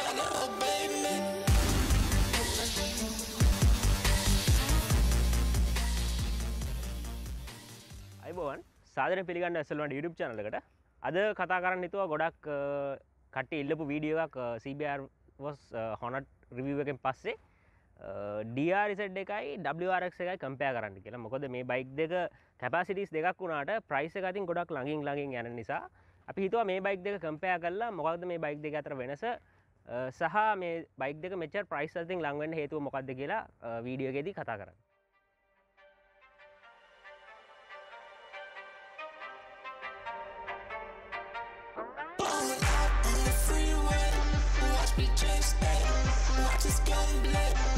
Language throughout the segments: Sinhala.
අයිබෝවන් සාදන පිළිගන්න ඇසල්වට YouTube චනලකට අද කතා කරන්න හිතුව ගොඩක් කට ඉල්ලපු වීඩිය එකක් CBR හොනට් රිවිව එකෙන් පස්සේ ඩරිසට් එකයි ඩක් එකයි කම්පය කරන්න කියලා මොකද මේ බයික් දෙක කැපසිටිස් දෙකක් වුණට ප්‍රයිස එකතින් ගොඩක් ලඟින් ලඟින් යන නිසා අපි හිතුව මේ බයික් දෙක කම්පය කල්ලා මොකක්ද මේ බයික් දෙක අතර වෙනස සහ මේ බයික් දෙක මෙච ප්‍රයිස් අතින් ලංවෙන්න හේතුව මොකක්ද කියලා වීඩියෝගෙදී කතා කරන්න Just gone black.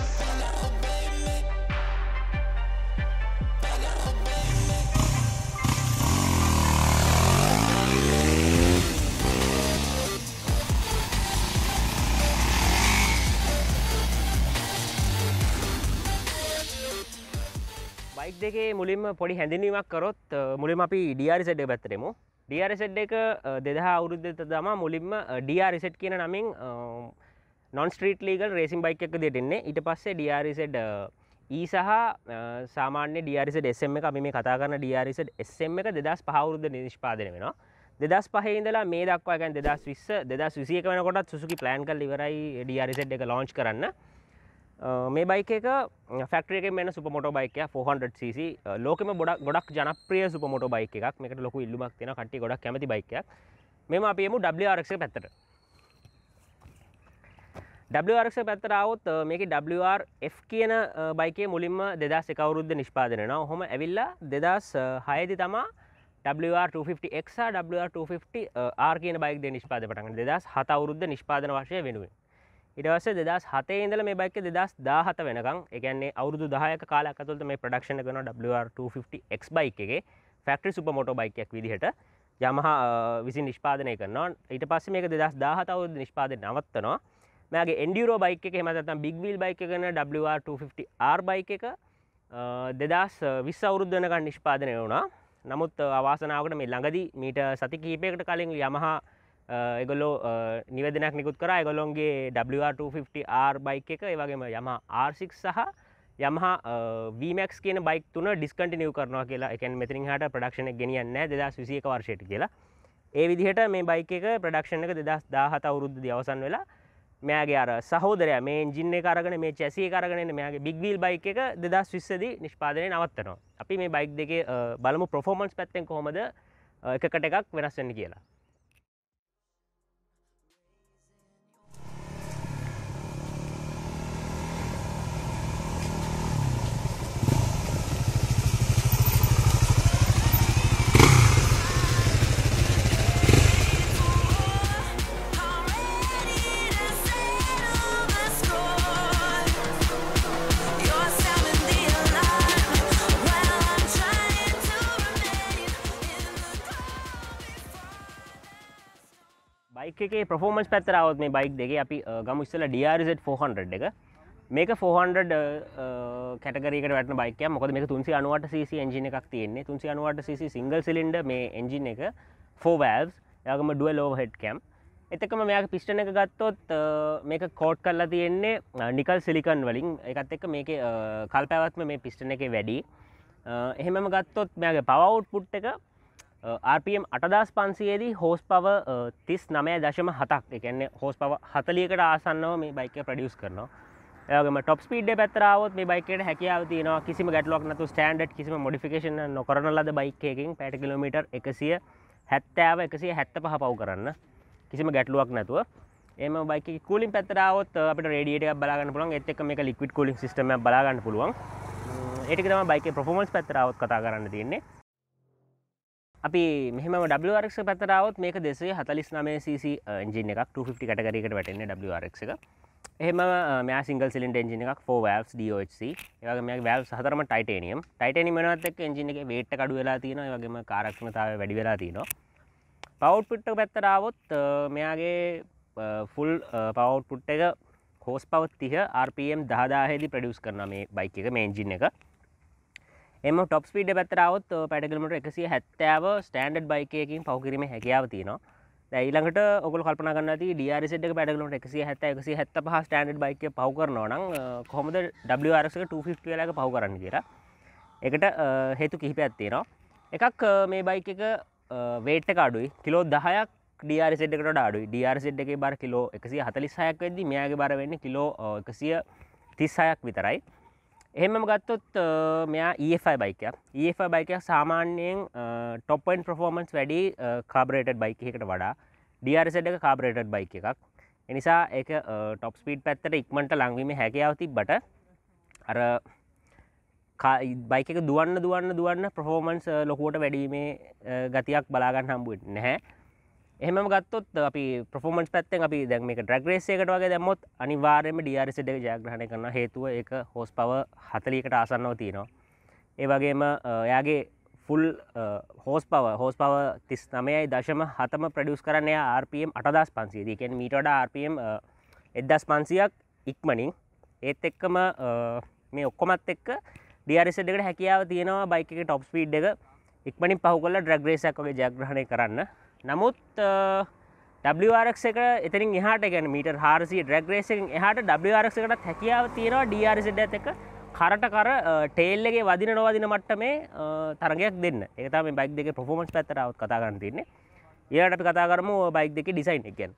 බයික් දෙකේ මුලින්ම පොඩි හැඳිනීමක් කරොත් මුලින් අපි ඩියරි සෙඩ් පැත්තරෙමු ඩියරිසෙඩ් එක e දෙදහා අවුරුද්ධත දම මුලින්ම ඩියරිසෙට් e කියන නමින් non street legal racing bike එක දෙටෙන්නේ ඉට පස්සේ ඩියරිසෙඩ් ඊ e සහ සාමාන්‍ය ඩියරිසෙඩ් එසම් එක අපි මේ කතා කරන ඩියරිසෙඩ් එස්සම් එක දෙදස් පහවුරුද්ධ නිෂ්පාදන වෙනවා දෙදස් පහහිදලා මේ දක්වා ගැන් දෙදස් විස්ස දෙදස් විසියක වනකොටත් සුසුකි ප්ලෑන් කල් ඉවරයි ඩියරිසෙඩ් එක ලොංච් කරන්න මේ බයික එක ෆක්ටරේක මෙන සුපමොට බයික 400cc ලෝකම බොඩක් ගොඩක් ජනප්‍රිය සුපමොට බයික එකක් මේකට ලොකු ඉල්ලුමක් තියෙන කට්ටිය ගොඩක් කැමති බයිකයක් මෙම අපියමු WRX පැත්තට WRX පැත්තරාවොත් මේක WRF කියන බයිකේ මුලින්ම දෙදස් එකවරුද්ධ නිෂ්පාදනන හොම ඇවිල්ලා දෙදස් හයදි තමා WR250X WR250R කියන බයික් නිෂ්පාදනටන් දෙදස් හතවරුද්ධ නිෂ්පාදන වශය වෙනුවෙන් ඉටවස දෙදස් හතේ ඉඳල මේ බයික දෙදස් දාහත වෙනකම් එකන්නේ අවුදු දාහයක කාලයක් තුළත මේ ප්‍රඩක්ෂණ කරන WR250X බයික එක ෆක්ටරි සුප මොට බයිකයක් විදිහට යමහා විසි නිෂ්පාදනය කරනවා ඊට පස්ස මේක දෙදස් දාහතවද නිෂ්පාදය නවත්තනවා මේගේ එන්ඩියරෝ බයික එක මතම් බිග්විල් බයික කරන WR250R බයික එක දෙදස් විස් අවුරුද්ධනකන් නිෂ්පාදනය වුණා නමුත් අවාසනාවට මේ ළඟදි මීට සති කීපයකට කලින් යමහා එගොලෝ නිවදනක් නිකුත් කර එගොලොන්ගේ W250R බයික් එක ඒවගේම යම R6 සහ යමහා වීමක් කියන බයික් තුන ඩිස්කටිනිව කරනවා කියලා එකන් මෙතිරින් හට ප්‍රඩක්ෂණ ගෙනියන්න දෙදස් විසියක වර්ෂයට කියලා ඒ විදිහට මේ බයික එක ප්‍රඩක්ෂණ එක දෙදස් දාහත අවුරුද්ධ දවසන් වෙලා මෙයාගේ අර සහෝදරය මේ ජින්න කරගන මේ චැසේ කරගන මෙයාගේ බික්වීල් බයික එක දෙදස් විස්සදි නිෂ්පාදනය නවත්තනවා අපි මේ බයික් දෙක බලමු ප්‍රෆෝමන්ස් පැත්තෙන් කොහොමද එකට එකක් වෙනස්වන්න කියලා එකේ ප්‍රෆෝමන්ස් පැත්තරාවත් මේ බයික් දෙගේ අපි ගමු ඉස්සල ඩRZ 400 එක මේක 400 කැටගරකට වැට බයික මොකද මේ තුන්සි අනුවට CC එජි එකක් තියෙන්නේ තුන්සි අනුවට CC සිංගල් සිලින්ඩ මේ එන්ජින් එක ෆෝවෑල්ස් යාගම ඩුව ලෝව හෙඩ් කැම් එතකම මෙයා පිස්ටන එක ගත්තොත් මේක කෝට් කරලා තියෙන්නේ නිකල් සිලිකන් වලින් එකත් එක්ක මේක කල් පැවත්ම මේ පිස්ටන එක වැඩි එහෙමම ගත්තොත් මෙයාගේ පවවුට් පුට් එක RPM අටදස් පන්සියේදී හෝස් පව තිස් නමය දශම හතක් එකන්නේ හෝස් පව හතලියකට ආසන්නව මේ බයික ප්‍රඩියස් කරනවා ඒගේම ටොප් ස්පීඩ් පැතරාවත් මේ බයිකට හැකියාව තියෙනවා කිසිම ගැටලොක් නැතු ස්ටෑන්ඩඩ් කිසිම මොඩිෆිකේෂන් නොකරන ලද බයිකකින් පැට කිලෝමීටර් එකසිය හැත්තෑව එකසිය හැත්ත පහ පව් කරන්න කිසිම ගැටලුවක් නැතුව එම බයික කුලින් පැතරාවත් අපට රඩියට බලාගන්න පුළන් එත් එක මේ ලික්විඩ් කුලින් සිටම බලාගන්න පුළුවන් ඒටක තම බයික ප්‍රෆෝමන්ස් පැතරාවත් කතා කරන්න තියන්නේ අපි මෙහම ඩරක් පැතරාවත් මේක දෙසේ හතලිස් නමේ සි ජි එකක් 250 කටකරකට වැටන්න ඩරක් එක එහෙම මේ සිංගල් සිලින් ජි එකක් ෝවල්ස් ෝC ඒවගේ මේ වැල් සහතරම ටයිටනියම් ටයිටනි මනත්තක් ජි එක වේට් කඩු වෙලා තියෙන වගේම කාරක්ෂණතාව වැඩි වෙලා තියෙනවා පවට්පුට්ට පැත්තරාවොත් මෙයාගේ ෆුල් පවට්පුට් එක හෝස් පවත් තිහ RPM දහදාහෙදි ප්‍රඩියස් කරන මේ බයික එක මේන්ජින් එක එම ටොප් ස්පීඩ පැත්තරාවත් පැඩගලමට එකසිය හැත්තාව ස්ටන්ඩ් බයිකයකින් පවකිරීම හැකියාව තියෙනවා ඊළඟට ඔගල කල්පනගන්න ඩියරිසිට පැඩගලට එකසි හැත එකසි හැත්ත පහ ස්ටන්ඩ් බයික පව කරනවන කොහොමද ඩ්රසක 250 කියලාක පව කරන්න කියලා එකට හේතු කිහිපයක් තියෙනවා එකක් මේ බයික එක වේට්ට කාඩුයි කිලෝ දහයක් ඩියරිසිටකට අඩුයි ඩියරිසිට් එක බර කිලෝ එකසි හතලිසායක් වෙදදි මෙයාගේ බර වෙන්න කිලෝ එකසිය තිස්සායක් විතරයි එහෙමම ගත්තොත් මෙයා ඒෆයි බයිකයක් ඒෆයි බයිකයක් සාමාන්‍යයෙන් ටොපන් ප්‍රෆෝර්මන්ස් වැඩි කාබරේටඩ් බයික එකට වඩා ඩRZ එක කාබරේටඩ් බයික එකක් එනිසා එක ටොප් ස්පීඩ් පැත්තට ඉක්මට ලංවීම හැකියාව තිබ්බට අර බයික දුවන්න දුවන්න දුවන්න ප්‍රෆෝර්මන්ස් ලොකුවට වැඩීමේ ගතියක් බලාගන්න හම්බුවට නැහැ එහම ගත්තොත් අපි ප්‍රෆෝමන්ස් පැත්තෙන් අපි දැන් මේ ඩ්‍රග්‍රේසයකට වගේ දැමොත් අනිවාර්යම ඩියරිසිට ජයග්‍රහණය කරන හේතුව එක හෝස් පව හතලීකට ආසන්නව තියෙනවා ඒ වගේම එයාගේ ෆුල් හෝස් පව හෝස් පව තිස් නමයයි දශම හතම ප්‍රඩියස් කරන්නය RPM අටදස් පන්සිේදී එකෙන් මීටඩ RPM එදස් පන්සියක් ඉක්මනින් ඒත් එක්කම මේ ඔක්කොමත් එක්ක ඩියරිසිටකට හැකියාව තියෙනවා බයික ටොප් ස්පීඩ් එක ඉක්මනින් පහු කල ඩ්‍රග්‍රේසක් වගේ ජයග්‍රහණය කරන්න නමුත් ඩරක්ස එක එතින් එහට ගැන මීට හාරසි ඩ්‍රග්‍රේසින් එහට ඩරක්සකට හැකියාව තියෙනවා ඩරසිඩ ඇතක කරට කර ටේල්ලගේ වදින නොවදින මට්ට මේ තරගයක් දෙන්න ඒතම බයික් දෙක ප්‍රෆෝමන්ස් පැතරාවත් කතාගන්න තින්නේ ඒට අපි කතා කරම බයික් දෙක ඩිසයින් එක ගැන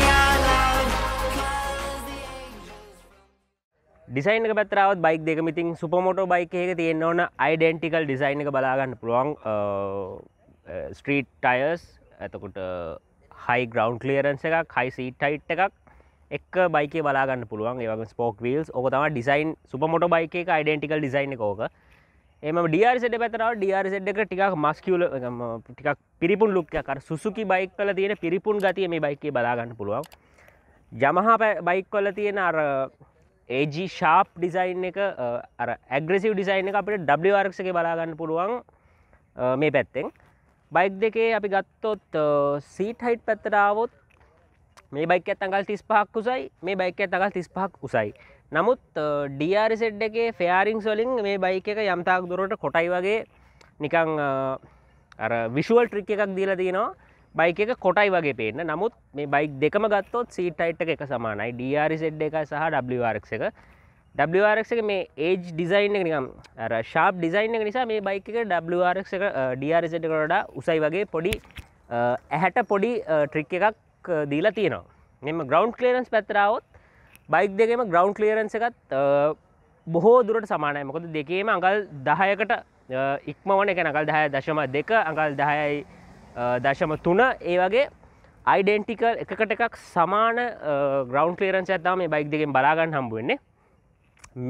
Yeah. ඩිසයින් පැත්තාවත් බයික් දෙක මිතින් සුපමොටෝ බයික එක තියෙන්න ඕන අයිඩෙන්ටිකල් ඩිසයින් එක බලාගන්න පුළුවන් ස්ට්‍රීට් ටයර්ස් ඇතකොට හයි ග්‍රවන්් කලියරන්ස එකක් හයි සීටයිට් එකක් එක් බයික බලාගන්න පුළුවන් ඒවගේ ස්පෝක් වීල්ස් ඕක තම ඩිසයින් සුපමොට බයික එක අයිඩෙන්ටිකල් ඩිසයින් එකෝක එම ඩියර්සෙට පැතරාව ඩියර්සෙට් එක ටිකක් මස්කියල ටිකක් පිරිපුන් ලුක්කකර සුසුකි බයික් කල තියෙන පිරිපුන් ගතිය මේ බයිකේ බලාගන්න පුළුවන් යමහා බයික් කොල තියෙන අර AG ශාප් ඩිසයින් එක ඇග්‍රසිව් ඩිසයින් එක අපිට ඩ්ගේ බලාගන්න පුළුවන් මේ පැත්තෙන් බයික් දෙකේ අපි ගත්තොත් සීට හයිට් පැත්තරාවොත් මේ බයික ඇත්තඟල් තිස් පහක් උසයි මේ බයික ඇත්තඟල් තිස් පහක් උසයි නමුත් ඩියරිසෙඩ් එකේ ෆෙයාරිං සොලින් මේ බයික එක යම්තාක් දුරට කොටයි වගේ නිකං විශුවල් ට්‍රික් එකක් දීලා තියෙනවා බයික එක කොටයි වගේ පේන්න නමුත් මේ බයික් දෙකම ගත්තොත් සීටයිට් එක එක සමානයි ඩRZ e එක සහ WRX එක WRX එක මේ ඒජ් ඩිසයින් එක නිකම් අර ශාප් ඩිසයින් එක නිසා මේ බයික එක WRX එක DRZ e එකට වඩා උසයි වගේ පොඩි ඇහැට පොඩි ට්‍රික් එකක් දීලා තියෙනවා මෙම ග්‍රවන්් කලේරන්ස් පැත්තරාවොත් බයික් දෙකම ග්‍රවන්් කලේරන්ස එකත් බොහෝ දුරට සමානය මොකද දෙකේම අඟල් දහයකට ඉක්මවන එක නකල් දහය දශම දෙක අඟල් දහයයි දශම තුන ඒ වගේ අයිඩෙන්ටිකල් එකකට එකක් සමාන ග්‍රවන්් ලේරන්ච ඇතම මේ බයික් දෙකෙන් බලාගන්න හම්බුවන්නේ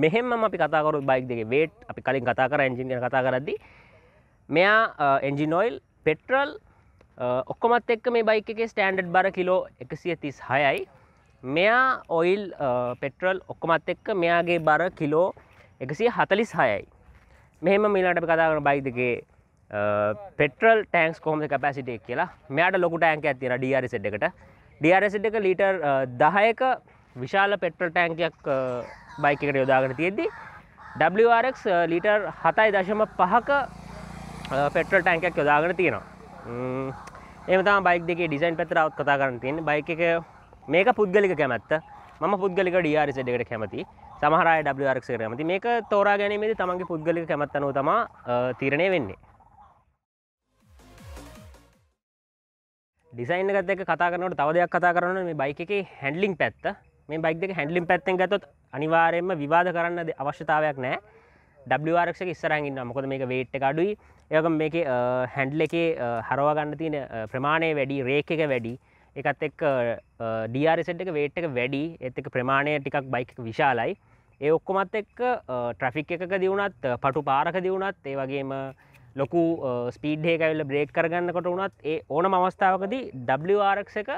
මෙහෙම අපි කතාකරු බයික් දෙක වේට් අපි කලින් කතා කර ඇජිනය කතා කරද්දි මෙයා එන්ජිනොයිල් පෙට්‍රල් ඔක්කොමත් එක්ක මේ බයික එක ස්ටෑන්ඩඩ් බර කිලෝ එකසිය තිස් හයයි මෙයා ඔයිල් පෙට්‍රල් ඔක්කොමත් එක්ක මෙයාගේ බර කිලෝ එකසිය හතලිස් හයයි මෙහෙම මිලාට අපි කතා කරන බයික් දෙකේ පෙටල් ටෑන්ක්ස් කොහොම කැපසිටෙක් කියලා මෙයාට ලොකු ටෑන්ක ඇතින ඩියරි සෙඩ් එකට ඩියරි සෙඩ් එක ලීටර් දහයක විශාල පෙට්‍රල් ටෑන්කයක් බයිකට යොදාගෙන තියෙද්දි WRX ලීටර් හතයි දශම පහක පෙට්‍රල් ටෑන්කයක් යොදාගෙන තියෙනවා එමතම බයික් දෙක ඩිසයින් පැතරවත් කතා කරන්න තියෙන බයික එක මේක පුද්ගලික කැමැත්ත මම පුද්ගලික ඩියරි සෙඩ් එකට කැමති සමහරය WRX එකට කැමති මේක තෝරා ගැනීමේදී තමන්ගේ පුද්ගලික කැමැත්ත අනුව තමා තීරණය වෙන්නේ ඩිසයින් එකත් එක කතා කරනට තව දෙයක් කතා කරන මේ බයික එක හැන්ඩලිින් පැත්ත මේ බයික් දෙක හැන්ඩලිින් පැත්තෙන් ගතොත් අනිවාරයෙන්ම විවාද කරන්න අවශ්‍යතාවයක් නෑ ඩක්ෂ ඉස්සරහගන්න මොකද මේක වේට් එකඩුයි යක මේක හැන්ඩල එකේ හරවාගන්න තියෙන ප්‍රමාණය වැඩි රේක එක වැඩි එකත් එක් ඩරසට් එක වේට් එක වැඩි එත් එක ප්‍රමාණය ටිකක් බයික විශාලයි ඒ ඔක්කොමත් එක්ක ට්‍රෆික් එක දියුණත් පටු පාරක දියුණත් ඒවගේම ලොකු ස්පීඩ්හේ ඇවිල බ්‍රේක් කරගන්නකොට වනත් ඒ ඕන මවස්ථාවකදී ඩ්ආරක්ෂ එක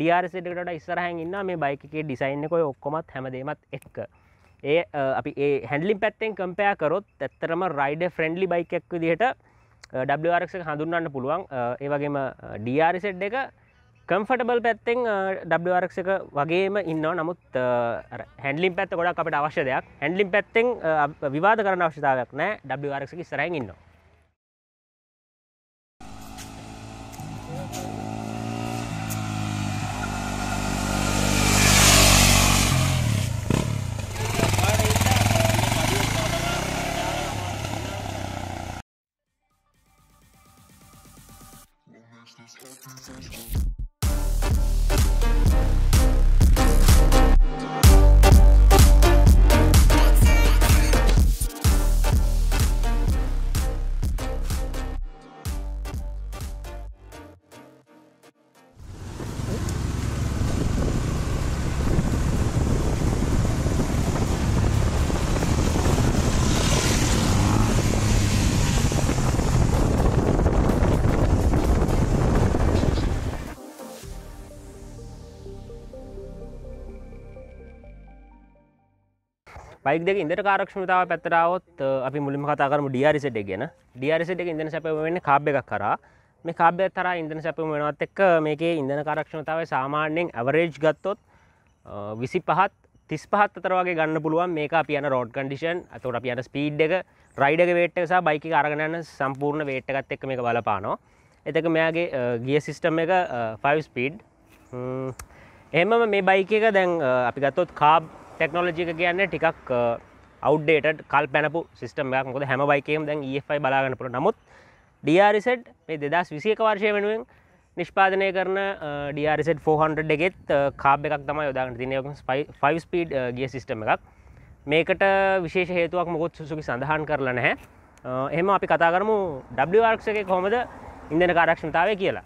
ඩියර්සිටකට ඉස්සරහන් ඉන්න මේ බයිකේ ඩිසයින්නකොය ඔක්කොමත් හැමදීමත් එක්ක ඒ අපි ඒ හැඩලිම් පැත්තෙන් කම්පයා කරොත් ඇත්තරම රයිඩ ෆ්‍රෙන්ඩ්ලි බයිකෙක් දිහට ඩ්ආරක්ෂ හඳුන්නන්න පුළුවන් ඒවගේම ඩියරිසෙට් එක කම්ෆටබල් පැත්තෙන් ඩ්ආරක්ෂක වගේම ඉන්න නමුත් හැඩලිම් පැත් ගොඩක් අපට අවශ්‍යයක් හැඩලිම් පැත්තෙන් විවාද කරන අවශ්‍යතාවක් නෑ ඩ්ආරක්ෂක ස්රයි ඉන්නවා බයික් දෙක ඉදට කාරක්ෂණතාව පැත්තරාවත් අපි මුලිම කතාකරම ඩියරිසිට ගෙන ඩියරිසිට එක ඉදන සැපවෙන්න කාබ් එකක් කරා මේ කාබ්‍ය තර ඉදන සැපම වෙනවත් එක්ක මේකේ ඉදන කාරක්ෂණතාව සාමාන්‍යෙන් ඇවරේජ් ගත්තොත් විසි පහත් තිස් පහත් අතරවගේ ගන්න පුළුවන් මේක අපි යන රෝඩ් කන්ඩිෂන් අතොට අපි යන ස්පීඩ් එක රයිඩක වේට්ක සහ බයික අරගණයන සම්පූර්ණ වේට්ටකත් එක් මේක බලපානෝ එතක මෙයාගේ ගිය සිිස්ටම් එක 5 ස්පීඩ් එහෙම මේ බයික එක දැන් අපි ගත්තොත් කාබ් ටෙක්නෝලජික කියන්න ටිකක් අවඩ්ඩේට කල් පැනපු සිිටම් එකක් මොද හැම බයිකේම් දැන් ඒයි e බලාගන්න පුළ නමුත් ඩියරිසෙට් මේ දෙදස් විසියක වර්ශය වෙනුවෙන් නිෂ්පාදනය කරන ඩියරිසෙට් 400 එකෙත් කාබ් එකක් තම යොදාගන්න තිනයක ෆයි ස්පීඩ් ගිය සිිටම එකක් මේකට විශේෂ හේතුවක් මොකොත් සුසුකි සඳහන් කරලා නැහැ එහෙම අපි කතා කරමු ඩ්වර්ක්ෂක කොහොමද ඉන්දන කාරක්ෂණතාවය කියලා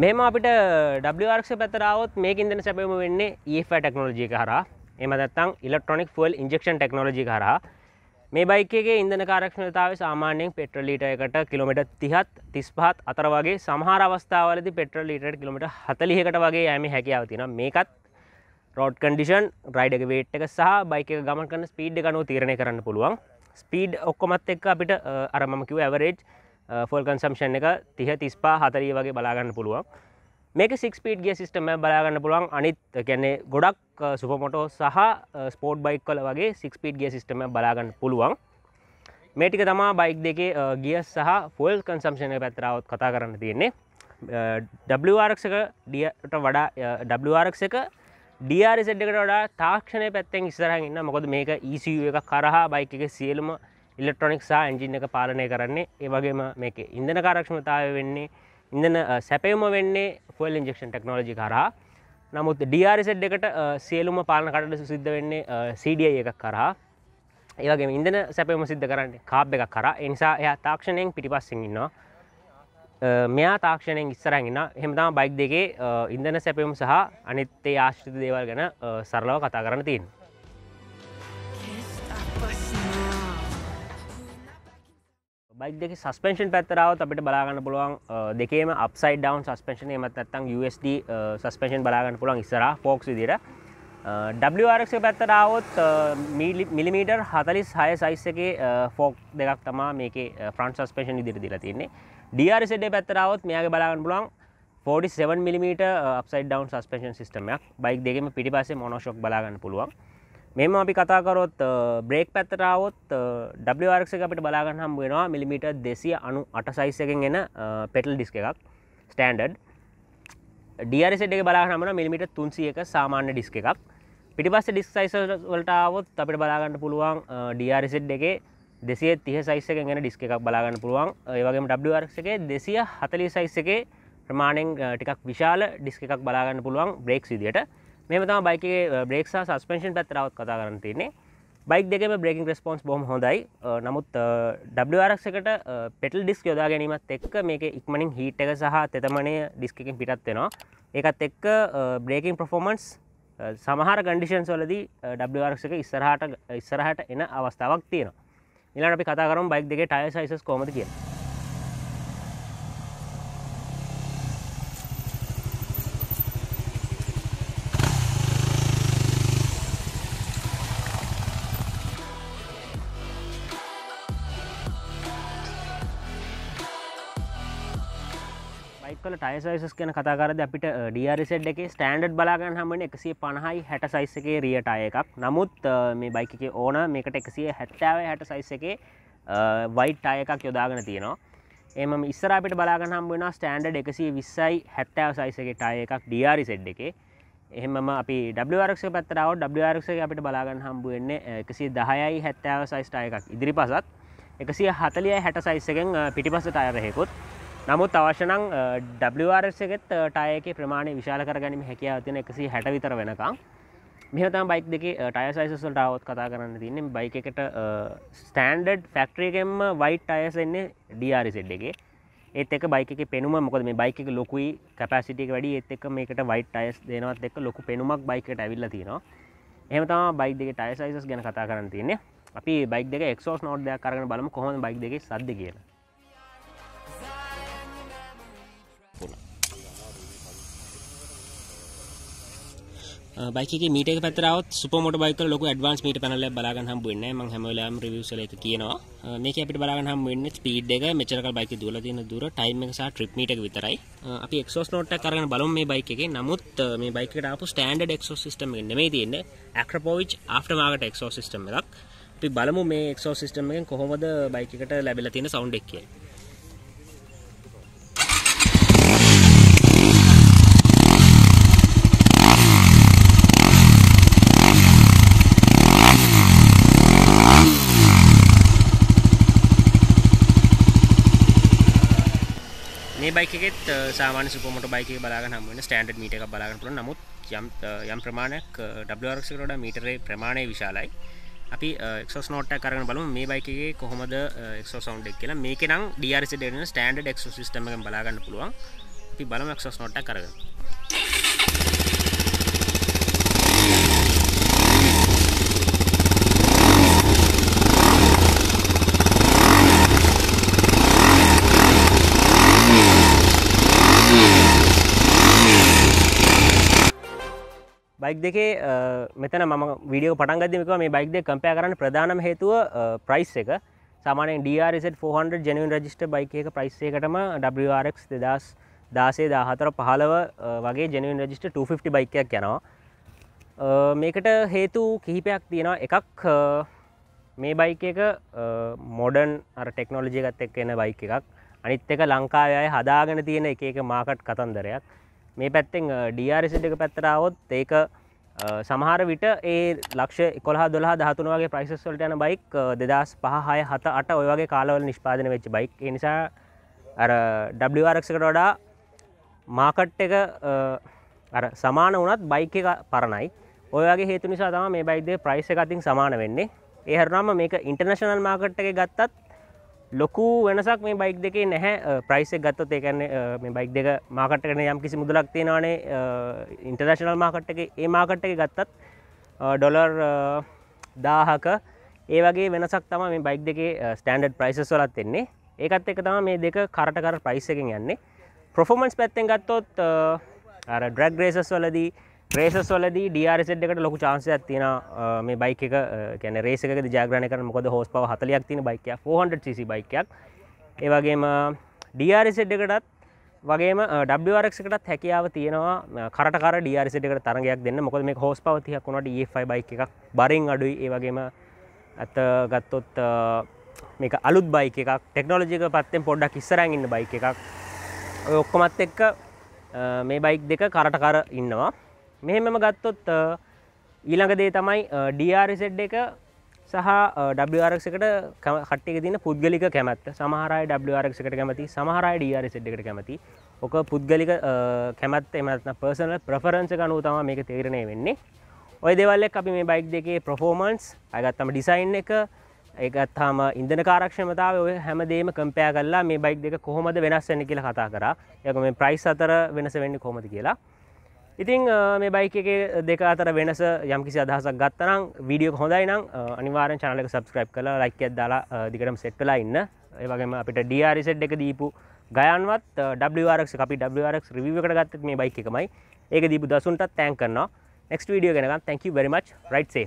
මෙම අපිට ඩක්ෂ පැතරාවත් e මේ ඉදන සැපම වෙන්නේ ඒ ටෙක්නෝජී හර එමදත්තං ඉලෙක්ට්‍රොනික් ෆල් ඉන්ජෙක්ෂන් ටෙක්නෝජි හර මේ බයිකගේ ඉන්දන කාරක්ෂණතාව සාමාන්‍යයෙන් පෙට්‍ර ලීට එකට කිලමට තිහත් තිස් පහත් අතර වගේ සමහර අවස්ථාවලද පෙට්‍ර ලීට කිලමට හතලිහකට වගේ යම හැකියාව තින මේකත් රෝඩ් කන්ඩිෂන් රයිඩක වේට් එක සහ බයික ගමන් කන්න ස්පීඩ් ගනුව තීරණය කරන්න පුළුවන් ස්පීඩ් ඔක්කොමත් එක් අපිට අරමකිව ඇවරේජ් ෆොල් කන්සම්ෂන් එක තිහ තිස්පා හතරී වගේ බලාගන්න පුළුවන් මේක සික්ස්පීට් ගේ සිිටම බලාගන්න පුළුවන් අනිත් කැන්නේ ගොඩක් සුපමොටෝ සහ ස්පෝට් බයික් කල වගේ සික්ස්පීට් ගේ සිිටම බලාගන්න පුළුවන් මේටික තමා බයික් දෙකේ ගිය සහ ෆොල් කන්සම්ෂණය පැත්තරාවත් කතා කරන්න තියෙන්නේ ඩරක්ක ඩියට වඩා ඩරක්ක ඩරසෙඩ්කට වඩා තාක්ෂණය පැත්තෙන් ඉස්සරහ ඉන්න මොකද මේක ඊසිය එක කරහා බයික එක සියලුම ඉල්ලෙක්ට්‍රොනික් සහ එන්ජින් එක පාලනය කරන්නේ ඒ වගේම මේකේ ඉන්ධන කාරක්ෂමතාවය වෙන්නේ ඉඳන සැපයම වෙන්නේ ෆොල් ඉන්ජෙක්ෂන් ටෙක්නෝජි කරා නමුත් ඩRසෙඩ් එකට සියලුම පාලන කටට සිද්ධ වෙන්නේ සඩිය එකක් කරා ඒවගේ ඉදන සැපම සිද්ධ කරන්න කාබ් එකක් කර එනිසා එයා තාක්ෂණයෙන් පිටිපස්සිඉන්නවා මෙයා තාක්ෂණයෙන් ඉස්සරඟන්න හෙමතම බයික් දෙකේ ඉන්දන සැපයම් සහ අනිත්තේ ආශ්්‍රිත දේවල් ගැන සරලව කතා කරන තින් බයික් දෙක සස්පෙන්ෂන් පැත්තරාවත් අපිට බලාගන්න පුළුවන් දෙකේම අප්සයි ඩවන් සස්පෙන්ෂන එමත් ඇත්තං USD සස්පෙන්ෂන් බලාගන්න පුළුවන් ඉස්සර ෆෝක්ස් විදිර WRX පැත්තරාවොත් මිලිමීටර් හතලිස් හය සයිස් එකේ ෆෝක් දෙකක් තමා මේක ෆ්‍රන්් සස්පේෂන් ඉදිරි දිලා තින්නේ DRSඩ පැත්තරාවත් මෙයාගේ බලාගන්න පුළුවන් 47 මිලිමීට අප්සයි ඩවන් සස්පේෂන් සිස්ටමයක් බයික් දෙකම පිටිපසේ මොනෝෂොක් බලාගන්න පුළුවන් මෙම අපි කතාකරොත් බ්‍රේක් පැත්තරාවොත් ඩක්ෂ අපට බලාගන්න හම් වෙනවා මිලිමිට දෙසිය අනු අට සයිස්සකෙන් එන පෙටල් ඩිස්ක එකක් ස්ටන්ඩඩ් ඩියරිසෙට් එක බලාහනමන මිලිමිට තුන්සියක සාමාන්‍ය ඩිස්ක එකක් පිටිපස්ස ඩිස්සයිස වලටාවොත් අපිට බලාගන්න පුළුවන් ඩියරිසෙට් එකේ දෙසිය තිහ සයිස්සක ගැන ඩිස්ක එකක් බලාගන්න පුළුවන් ඒවගේම ඩක්ෂක දෙසිය හතලි සයිස් එකේ ප්‍රමාණෙන් ටිකක් විශාල ඩිස්ක එකක් බලාගන්න පුළුවන් බ්‍රේක් සිදියට මෙම තම බයික බ්‍රේක් සහ සස්පෙන්ෂන් පැත්තරාවත් කතා කරන්න තින්නේ බයික් දෙකම බ්‍රේකින් රෙස්පොන්ස් බොහොම හොඳයි නමුත් ඩරක් එකට පෙටල් ඩිස්ක යොදා ගැනීමත් එක්ක මේක ඉක්මනින් හිට එක සහ තෙතමනය ඩිස්කකින් පිටත්වෙනවා ඒකත් එක්ක බ්‍රේකින් ප්‍රෆෝමන්ස් සමහර කඩිෂන් සොලදී ඩරක් එක ඉස්සරහට ඉස්සරහට එන අවස්ථාවක් තියෙනවා ඉලාට අපි කතාකරම් බයික් දෙක ටය සයිසස් කොමති කියලා ටයිසයිසස් කියන කතාකාරද අපිට ඩියරිසෙඩ් එකේ ස්ටෑන්ඩඩ් බලාගන්න හමන එකසිේ පණහයි හැට සයිස් එකේ රියට අය එකක් නමුත් මේ බයික ඕන මේකට එකසිේ හැත්තාව හැට සයිස් එකේ වයිට් අය එකක් යොදාගෙන තියෙනවා එම ඉස්සරපිට බලාගන්න හම්බෙන ස්ටෑන්ඩඩ් එකසිේ විස්සයි හැත්තාව සයිස එක ටය එකක් ඩියරිසෙඩ් එකේ එහෙම අපි ඩක්ෂ පත්තරාව ඩක්ෂ අපිට බලාගන්න හම්බුවෙන්න එකසි දහයයි හැත්තාව සයිස්ටාය එකක් ඉදිරි පසත් එකසිය හතලිය හැට සයිස්සකෙන් පිටිපස ටයරහෙකුත් නමුත් අවශ්‍යනං ඩස් එකෙත් ටයක ප්‍රමාණය විශාල කර ගැනීම හැකියාව තියෙන එකසි හැට විතර වෙනකම් මෙහතම් බයික් දෙක ටය සයිසල්ට අවත් කතා කරන්න තින්නේ බයික එකට ස්ටන්ඩඩ් ෆැක්ට්‍රියකෙන්ම වයිට් අයසෙන්නේ ඩරිසිට් එක ඒත් එක බයික පෙනුම මොකද මේ බයික ලොකුයි කැපසිටික වැඩි ඒත් එක මේකට වයිට් අයස් දෙනවත් එක ලොකු පෙනුමක් බයිකට ඇවිල්ල තියෙනවා එහමතම බයික් දෙක ටය සයිසස් ගැන කතා කරන්න තියන්නේ අපි බයික් දෙක එක්ෝස් නෝට් දෙයක් කරන බලම කොහොම බයික් දෙක සද්ද කියලා බයිකගේ මීට පතරත් සුපමට බයික ලොක ඩවන්ස් මීට පනල බලාගන් හම් වෙන්න ම හැමලාම් රිවසල එක කියනවා මේක අපිට බලාගන් හම් වෙන්න පීඩ් එක මෙචරක බයික දුල තින දුර ටයිම් එකසා ට්‍රිප් මීට විතරයි අපි එක්සෝස් නෝට්ට කරන බලම් මේ බයික එක නමුත් මේ බයිකට අපපු ස්ටන්ඩ එක්ෝ සිස්ටම නෙමේ තියන්න ඇක්‍රපෝවිච් ආට මාගට එක්ෝ සිස්ටම් එකක් අපි බලමු මේ එක්ෝ සිස්ටම එකෙන් කොහොමද බයිකට ලැබිල තියෙන සවුන්් එක් කියේ මේ බයිකෙත් සාමාන සුපමට බයික බලාග හම ස්ටන්ඩ මීට එක බලාගන්නපුල නමුත් යම් යම් ප්‍රමාණයක් ඩක්රෝඩ මීටරේ ප්‍රමාණය විශාලයි අපි එක්ෝ නෝට කරන බලු මේ බයිකගේ කොහොමද එක්ෝ සෞන්් එක් කියලා මේක නම් ඩියරිසි ඩන ස්ටන්ඩ එක්ෝ සිිටම බලාගන්න පුළුවන් අපි බලම එක්ෝ නෝට කරගන්න බයික් දෙකේ මෙතන ම විඩිය පටන්ගදමක මේ බයික් දෙ කම්පය කරන්න ප්‍රධානම හේතුව ප්‍රයිස් එක සාමානෙන් ඩRZ 400 ජනවන් රජිස්ට බයික එක ප්‍රයිස්සේකටම WRX දෙදස් දාසේ දාහතර පහලව වගේ ජනවන් රජිස්ට 250 බයිකයක් යනවා මේකට හේතු කිහිපයක් තියෙනවා එකක් මේ බයික එක මොඩන් අර ටෙක්නෝලජිගත් එක් එන බයික එකක් අනිත් එක ලංකාවය හදාගෙන තියෙන එක එක මාකට් කතන්දරයක් මේ පැත්තෙන් ඩRසිට එක පැත්තරාවොත් ඒක සමහර විට ඒ ලක්ෂ කොලා දොලා දහතුනගේ ප්‍රයිසස්වලට යන බයික් දෙදස් පහය හත අට ඔයගේ කාලවල නිෂ්පාදන වෙච්ච බයික් නිසා ඩරක්කට වඩා මාකට් එක සමාන වනත් බයික එක පරණයි ඔයගේ හේතු නිසා තම මේ බයිදේ ප්‍රයිස එකතින් සමාන වෙන්නේ ඒහරනම මේක ඉන්ටර්නශනල් මාකට් එක ගත්තත් ලොකු වෙනසක් මේ බයික් දෙකේ නැහැ ප්‍රයිසෙක් ගත්තොත් ඒකන්නේ මේ බයික් දෙක මාකට් කරන යම් කිසි මුදලක් තියෙනවානේ ඉන්ටර්නේෂනල් මාකට් එකේ ඒ මාකට් එක ගත්තත් ඩොලර් දාහක ඒ වගේ වෙනසක් තම මේ බයික් දෙකේ ස්ටන්ඩඩ් ප්‍රයිසස් වලත් එන්නේ ඒකත් එක තම මේ දෙක කරට කර ප්‍රයිස් එකෙන් යන්නේ ප්‍රොෆෝමන්ස් පැත්තෙන් ගත්තොත් අර ඩ්‍රැග් රේසස් වලදී රේසස් වලදී DRZ එකට ලොකු chance එකක් තියෙනවා මේ බයික් එක කියන්නේ රේස් එකකදී ජයග්‍රහණය කරන්න මොකද හෝස් පව 40ක් තියෙන බයික් එකක් 400cc බයික් එකක් ඒ වගේම DRZ එකටත් වගේම WRX එකටත් හැකියාව තියෙනවා කරට කර DRZ එකට තරගයක් දෙන්න මොකද මේක හෝස් පව 30ක් වුණාට EFI බයික් එකක් බරින් අඩුයි ඒ වගේම අත ගත්තොත් මේක අලුත් බයික් එකක් ටෙක්නොලොජි එක පැත්තෙන් පොඩ්ඩක් ඉස්සරහින් ඉන්න බයික් එකක් ඔය ඔක්කොමත් එක්ක මේ බයික් දෙක කරට කර ඉන්නවා මෙහෙමම ගත්තොත් ඊළඟ දේ තමයි ඩRසෙඩ් එක සහ ඩRක්කට කටේ තින පුද්ගලික කැමත් සමහරයි ඩRක්කට කැමති සමහරයි ඩRසෙඩ් එකට කැමති ඕක පුද්ගලික කැමත් එමත්න පර්සනල් ප්‍රෆරන්ස කනුව තම මේක තේරණය වෙන්නේ ඔය දෙවල්ලෙක් අපි මේ බයික් දෙකේ ප්‍රෆෝමන්ස් අයගත්තම ඩිසයින් එක ඒගත්හම ඉන්දන කාරක්ෂමතාව ඔය හැමදේම කම්පෑ කල්ලා මේ බයික් දෙක කොහොමද වෙනස් වෙන කියලා කතා කරා යක මේ ප්‍රයිස් අතර වෙනස වෙන්න කොමති කියලා ඉතිං මේ බයික එක දෙක අතර වෙනස යම්කිසි අදහසක් ගත්තනම් වීඩියෝ හොඳයි නම් අනිවාරෙන් චනලක සබස්ක්‍රයිබ් කළ ලයිකයක් දාලා දිගටම සෙට් කලා ඉන්න ඒවගේම අපිට ඩරිසෙට් e එක දීපු ගයන්වත් ඩක් අපි ඩක් රිව එකට ගත්තත් මේ බයික එකමයි ඒක දීපු දසුන්ටත් තැන් කරනවා නෙක්ස් වීඩියෝ ගෙනගම් තැක වරිමච් රයිට්සේ